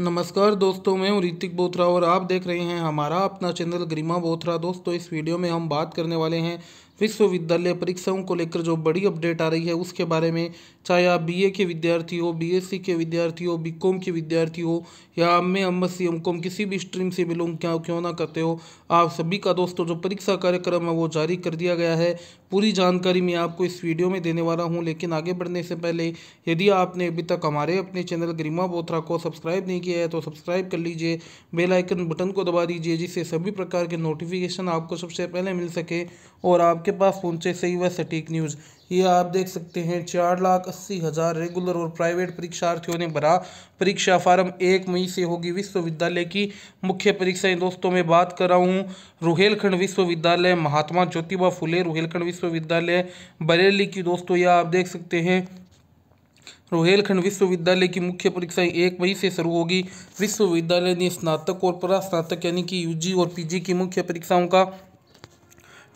नमस्कार दोस्तों मैं हूँ ऋतिक बोथरा और आप देख रहे हैं हमारा अपना चैनल गरिमा बोथरा दोस्तों इस वीडियो में हम बात करने वाले हैं विश्वविद्यालय परीक्षाओं को लेकर जो बड़ी अपडेट आ रही है उसके बारे में चाहे आप बीए के विद्यार्थी हो बीएससी के विद्यार्थी हो बीकॉम के विद्यार्थी हो या आप में M S C M com किसी भी स्ट्रीम से बिलोंग क्या क्यों ना करते हो आप सभी का दोस्तों जो परीक्षा कार्यक्रम है वो जारी कर दिया गया है पूरी जानकारी मैं आपको इस वीडियो में देने वाला हूँ लेकिन आगे बढ़ने से पहले यदि आपने अभी तक हमारे अपने चैनल गरिमा बोथरा को सब्सक्राइब नहीं किया है तो सब्सक्राइब कर लीजिए बेल आइकन बटन को दबा दीजिए जिससे सभी प्रकार के नोटिफिकेशन आपको सबसे पहले मिल सके और आपके पास पहुँचे सही व सटीक न्यूज़ ये आप देख सकते हैं चार लाख अस्सी हज़ार रेगुलर और प्राइवेट परीक्षार्थियों ने भरा परीक्षा फार्म एक मई से होगी विश्वविद्यालय की मुख्य परीक्षाएं दोस्तों मैं बात कर रहा हूँ रुहेलखंड विश्वविद्यालय महात्मा ज्योतिबा फुले रुहेलखंड विश्वविद्यालय बरेली की दोस्तों यह आप देख सकते हैं रोहेलखंड विश्वविद्यालय की मुख्य परीक्षाएं एक मई से शुरू होगी विश्वविद्यालय ने स्नातक और परास्नातक यानी कि यूजी और पीजी की मुख्य परीक्षाओं का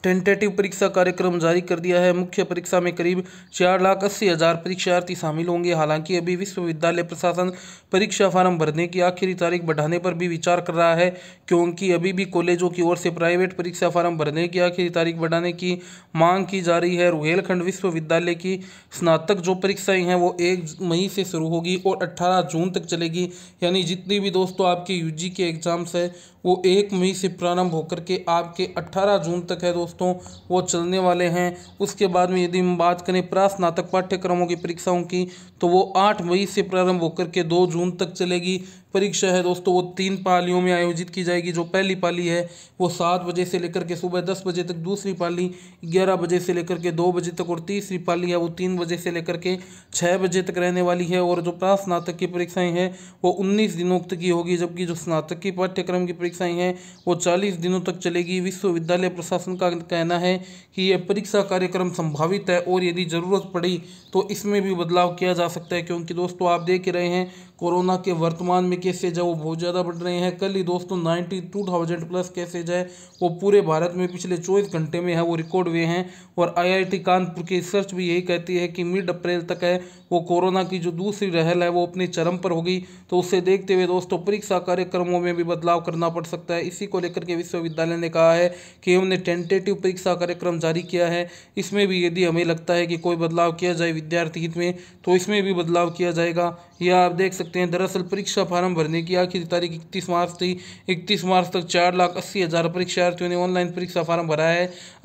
टेंटेटिव परीक्षा कार्यक्रम जारी कर दिया है मुख्य परीक्षा में करीब चार लाख अस्सी हज़ार परीक्षार्थी शामिल होंगे हालांकि अभी विश्वविद्यालय प्रशासन परीक्षा फार्म भरने की आखिरी तारीख बढ़ाने पर भी विचार कर रहा है क्योंकि अभी भी कॉलेजों की ओर से प्राइवेट परीक्षा फार्म भरने की आखिरी तारीख बढ़ाने की मांग की जा रही है रुहेलखंड विश्वविद्यालय की स्नातक जो परीक्षाएँ हैं वो एक मई से शुरू होगी और अट्ठारह जून तक चलेगी यानी जितनी भी दोस्तों आपके यू के एग्ज़ाम्स हैं वो एक मई से प्रारंभ होकर के आपके अट्ठारह जून तक है दोस्तों दोस्तों वो चलने वाले हैं उसके बाद में यदि हम बात करें प्रास्नातक पाठ्यक्रमों की परीक्षाओं की तो वो आठ मई से प्रारंभ होकर के दो जून तक चलेगी परीक्षा है दोस्तों वो तीन पालियों में आयोजित की जाएगी जो पहली पाली है वो सात बजे से लेकर के सुबह दस बजे तक दूसरी पाली ग्यारह बजे से लेकर के दो बजे तक और तीसरी पाली है वो तीन बजे से लेकर के छः बजे तक रहने वाली है और जो प्रास्नातक की परीक्षाएं हैं वो उन्नीस दिनों तक की होगी जबकि जो स्नातक की पाठ्यक्रम की परीक्षाएं हैं वो चालीस दिनों तक चलेगी विश्वविद्यालय प्रशासन का कहना है कि यह परीक्षा कार्यक्रम संभावित है और यदि ज़रूरत पड़ी तो इसमें भी बदलाव किया जा सकता है क्योंकि दोस्तों आप देख रहे हैं कोरोना के वर्तमान में केसेज है वो बहुत ज़्यादा बढ़ रहे हैं कल ही दोस्तों ninety two thousand plus cases है वो पूरे भारत में पिछले चौबीस घंटे में है वो रिकॉर्ड हुए हैं और आईआईटी कानपुर की रिसर्च भी यही कहती है कि मिड अप्रैल तक है वो कोरोना की जो दूसरी रहल है वो अपने चरम पर होगी तो उसे देखते हुए दोस्तों परीक्षा कार्यक्रमों में भी बदलाव करना पड़ सकता है इसी को लेकर के विश्वविद्यालय ने कहा है कि हमने टेंटेटिव परीक्षा कार्यक्रम जारी किया है इसमें भी यदि हमें लगता है कि कोई बदलाव किया जाए विद्यार्थी हित में तो इसमें भी बदलाव किया जाएगा यह आप देख सकते सकते हैं दरअसल परीक्षा फार्म भरने की आखिरी तारीख इकतीस मार्च थी इकतीस मार्च तक चार लाख अस्सी हज़ार परीक्षार्थियों ने ऑनलाइन परीक्षा फार्म भरा है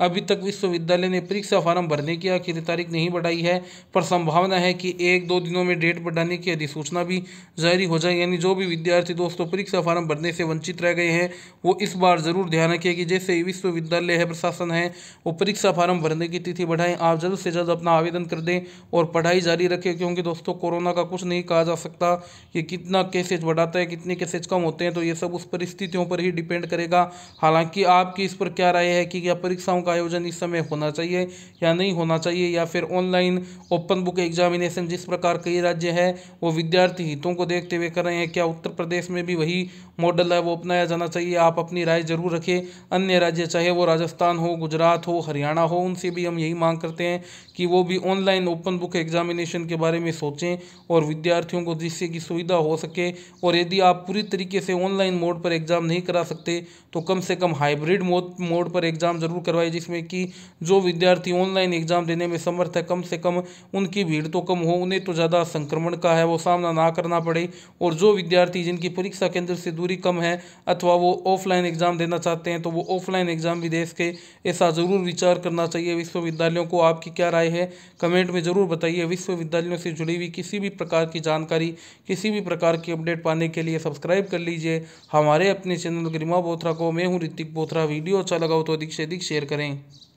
अभी तक विश्वविद्यालय ने परीक्षा फार्म भरने की आखिरी तारीख नहीं बढ़ाई है पर संभावना है कि एक दो दिनों में डेट बढ़ाने की अधिसूचना भी जारी हो जाए यानी जो भी विद्यार्थी दोस्तों परीक्षा फार्म भरने से वंचित रह गए हैं वो इस बार ज़रूर ध्यान रखें कि जैसे विश्वविद्यालय है प्रशासन है वो परीक्षा फार्म भरने की तिथि बढ़ाएं आप जल्द से जल्द अपना आवेदन कर दें और पढ़ाई जारी रखें क्योंकि दोस्तों कोरोना का कुछ नहीं कहा जा सकता कि कितना केसेज बढ़ाता है कितने केसेज कम होते हैं तो ये सब उस परिस्थितियों पर ही डिपेंड करेगा हालांकि आपकी इस पर क्या राय है कि क्या परीक्षाओं का आयोजन इस समय होना चाहिए या नहीं होना चाहिए या फिर ऑनलाइन ओपन बुक एग्जामिनेशन जिस प्रकार कई राज्य हैं वो विद्यार्थी हितों को देखते हुए कर रहे हैं क्या उत्तर प्रदेश में भी वही मॉडल है वो अपनाया जाना चाहिए आप अपनी राय जरूर रखें अन्य राज्य चाहे वो राजस्थान हो गुजरात हो हरियाणा हो उनसे भी हम यही मांग करते हैं कि वो भी ऑनलाइन ओपन बुक एग्जामिनेशन के बारे में सोचें और विद्यार्थियों को जिससे कि की सुविधा हो सके और यदि आप पूरी तरीके से ऑनलाइन मोड पर एग्ज़ाम नहीं करा सकते तो कम से कम हाइब्रिड मोड मोड पर एग्ज़ाम ज़रूर करवाए जिसमें कि जो विद्यार्थी ऑनलाइन एग्ज़ाम देने में समर्थ है कम से कम उनकी भीड़ तो कम हो उन्हें तो ज़्यादा संक्रमण का है वो सामना ना करना पड़े और जो विद्यार्थी जिनकी परीक्षा केंद्र से दूरी कम है अथवा वो ऑफलाइन एग्ज़ाम देना चाहते हैं तो वो ऑफलाइन एग्ज़ाम भी दे सके ऐसा ज़रूर विचार करना चाहिए विश्वविद्यालयों को आपकी क्या राय है कमेंट में ज़रूर बताइए विश्वविद्यालयों से जुड़ी हुई किसी भी प्रकार की जानकारी किसी भी प्रकार की अपडेट पाने के लिए सब्सक्राइब कर लीजिए हमारे अपने चैनल गरिमा बोथरा को मैं हूँ ऋतिक बोथरा वीडियो अच्छा लगा हो तो अधिक से अधिक शेयर करें